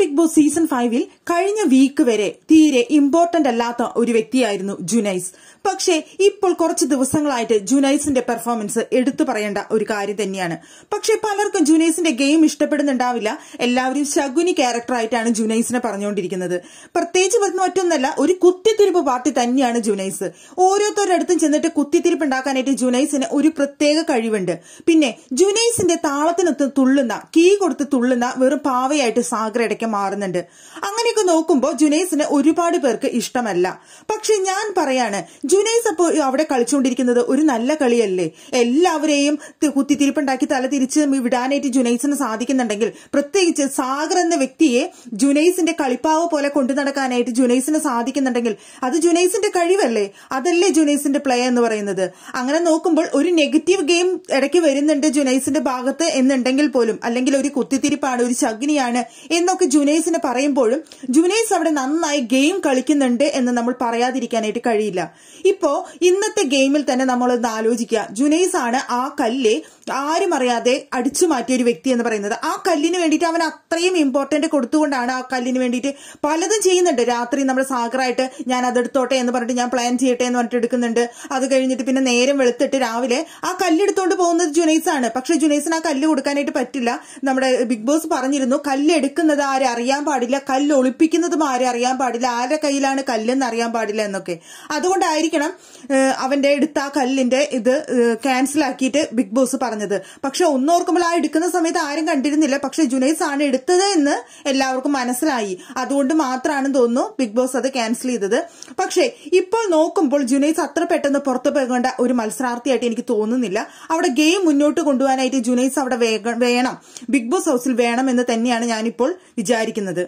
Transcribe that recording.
big boss season ഫൈവിൽ കഴിഞ്ഞ week വരെ തീരെ ഇമ്പോർട്ടന്റ് അല്ലാത്ത ഒരു വ്യക്തിയായിരുന്നു ജുനൈസ് പക്ഷേ ഇപ്പോൾ കുറച്ച് ദിവസങ്ങളായിട്ട് ജുനൈസിന്റെ പെർഫോമൻസ് എടുത്തു പറയേണ്ട ഒരു കാര്യം തന്നെയാണ് പക്ഷേ പലർക്കും ജുനൈസിന്റെ ഗെയിം ഇഷ്ടപ്പെടുന്നുണ്ടാവില്ല എല്ലാവരും ശകുനി ക്യാരക്ടറായിട്ടാണ് ജുനൈസിനെ പറഞ്ഞുകൊണ്ടിരിക്കുന്നത് പ്രത്യേകിച്ച് പറഞ്ഞ മറ്റൊന്നല്ല ഒരു കുത്തിത്തിരിപ്പ് പാർട്ടി തന്നെയാണ് ജുനൈസ് ഓരോരുത്തരുടെ അടുത്തും ചെന്നിട്ട് കുത്തിത്തിരിപ്പ് ഉണ്ടാക്കാനായിട്ട് ജുനൈസിന് ഒരു പ്രത്യേക കഴിവുണ്ട് പിന്നെ ജുനൈസിന്റെ താളത്തിനൊത്ത് തുള്ളുന്ന കീ കൊടുത്ത് തുള്ളുന്ന വെറും പാവയായിട്ട് സാഗരടയ്ക്കും മാറുന്നുണ്ട് അങ്ങനെയൊക്കെ നോക്കുമ്പോൾ ജുനൈസിന് ഒരുപാട് പേർക്ക് ഇഷ്ടമല്ല പക്ഷെ ഞാൻ പറയാണ് ജുനൈസ് അപ്പോ അവിടെ കളിച്ചുകൊണ്ടിരിക്കുന്നത് ഒരു നല്ല കളിയല്ലേ എല്ലാവരെയും കുത്തിത്തിരിപ്പുണ്ടാക്കി തല തിരിച്ച് വിടാനായിട്ട് ജുനൈസിന് സാധിക്കുന്നുണ്ടെങ്കിൽ പ്രത്യേകിച്ച് സാഗർ എന്ന വ്യക്തിയെ ജുനൈസിന്റെ കളിപ്പാവ് പോലെ കൊണ്ടു നടക്കാനായിട്ട് ജുനൈസിന് സാധിക്കുന്നുണ്ടെങ്കിൽ അത് ജുനൈസിന്റെ കഴിവല്ലേ അതല്ലേ ജുനൈസിന്റെ പ്ലേ എന്ന് പറയുന്നത് അങ്ങനെ നോക്കുമ്പോൾ ഒരു നെഗറ്റീവ് ഗെയിം ഇടയ്ക്ക് വരുന്നുണ്ട് ജുനൈസിന്റെ ഭാഗത്ത് എന്നുണ്ടെങ്കിൽ പോലും അല്ലെങ്കിൽ ഒരു കുത്തിത്തിരിപ്പാണ് ഒരു ശഗ്നിയാണ് എന്നൊക്കെ ജുനൈസിന് പറയുമ്പോഴും ജുനൈസ് അവിടെ നന്നായി ഗെയിം കളിക്കുന്നുണ്ട് എന്ന് നമ്മൾ പറയാതിരിക്കാനായിട്ട് കഴിയില്ല ഇപ്പോ ഇന്നത്തെ ഗെയിമിൽ തന്നെ നമ്മളൊന്ന് ആലോചിക്കുക ജുനൈസ് ആണ് ആ കല്ലേ ആരും അറിയാതെ അടിച്ചു മാറ്റിയ ഒരു വ്യക്തി എന്ന് പറയുന്നത് ആ കല്ലിന് വേണ്ടിയിട്ട് അവൻ അത്രയും ഇമ്പോർട്ടന്റ് കൊടുത്തുകൊണ്ടാണ് ആ കല്ലിന് വേണ്ടിയിട്ട് പലതും ചെയ്യുന്നുണ്ട് രാത്രി നമ്മുടെ സാഗറായിട്ട് ഞാൻ അതെടുത്തോട്ടെ എന്ന് പറഞ്ഞിട്ട് ഞാൻ പ്ലാൻ ചെയ്യട്ടെ എന്ന് പറഞ്ഞിട്ട് എടുക്കുന്നുണ്ട് അത് കഴിഞ്ഞിട്ട് പിന്നെ നേരം വെളുത്തിട്ട് രാവിലെ ആ കല്ലെടുത്തോണ്ട് പോകുന്നത് ജുനൈസ് ആണ് പക്ഷെ ജുനൈസിന് ആ കല്ല് കൊടുക്കാനായിട്ട് പറ്റില്ല നമ്മുടെ ബിഗ് ബോസ് പറഞ്ഞിരുന്നു കല്ല് എടുക്കുന്നത് അറിയാൻ പാടില്ല കല്ല് ഒളിപ്പിക്കുന്നതും ആരെ അറിയാൻ പാടില്ല ആരുടെ കയ്യിലാണ് കല്ലെന്ന് അറിയാൻ പാടില്ല എന്നൊക്കെ അതുകൊണ്ടായിരിക്കണം അവന്റെ എടുത്ത ആ കല്ലിന്റെ ഇത് ക്യാൻസൽ ആക്കിയിട്ട് ബിഗ് ബോസ് പറഞ്ഞു പറഞ്ഞത് പക്ഷെ ഒന്നോർക്കുമ്പോൾ ആ എടുക്കുന്ന സമയത്ത് ആരും കണ്ടിരുന്നില്ല പക്ഷെ ജുനൈസ് ആണ് എടുത്തത് എന്ന് എല്ലാവർക്കും മനസ്സിലായി അതുകൊണ്ട് മാത്രമാണ് തോന്നുന്നു ബിഗ് ബോസ് അത് ക്യാൻസൽ ചെയ്തത് പക്ഷേ ഇപ്പോൾ നോക്കുമ്പോൾ ജുനൈസ് അത്ര പെട്ടെന്ന് പുറത്തു പോകേണ്ട ഒരു മത്സരാർത്ഥിയായിട്ട് എനിക്ക് തോന്നുന്നില്ല അവിടെ ഗെയിം മുന്നോട്ട് കൊണ്ടുപോകാനായിട്ട് ജുനൈസ് അവിടെ വേണം ബിഗ് ബോസ് ഹൗസിൽ വേണം എന്ന് തന്നെയാണ് ഞാനിപ്പോൾ വിചാരിക്കുന്നത്